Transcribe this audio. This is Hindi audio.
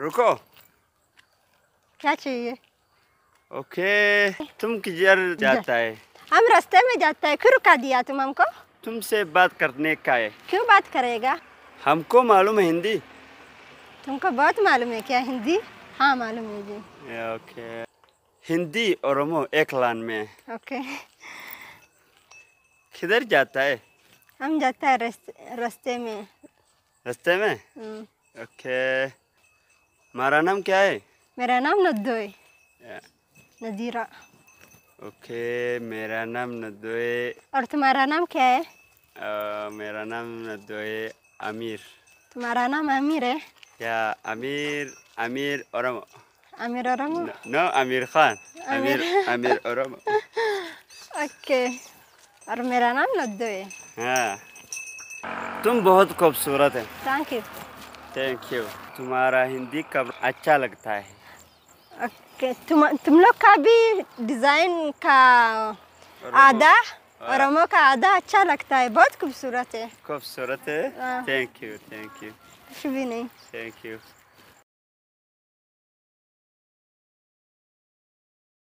रुको क्या चाहिए ओके तुम किधर जाता है हम रास्ते में जाता है क्यों रुका दिया तुम हमको तुमसे बात करने का है क्यों बात करेगा हमको मालूम है हिंदी तुमको बहुत मालूम है क्या हिंदी हाँ मालूम है जी ओके हिंदी और ओमो एक लाइन में ओके किधर जाता है हम जाता है रास्ते में रास्ते में ओके हम्म। मारा नाम क्या है मेरा नाम नद्दो है नजीरा ओके मेरा नाम नद्दो है और तुम्हारा नाम क्या है मेरा नाम नद्दो है आमिर तुम्हारा नाम आमिर है क्या आमिर आमिर और आमिर और नो आमिर खान आमिर आमिर और ओके और मेरा नाम नद्दो है हाँ तुम बहुत खूबसूरत है थैंक यू थैंक यू तुम्हारा हिंदी कब अच्छा लगता है ओके तुम तुम लोग का भी डिज़ाइन का आधा हाँ। और रमो का आधा अच्छा लगता है बहुत खूबसूरत है खूबसूरत है थैंक यू थैंक यू कुछ भी नहीं थैंक यू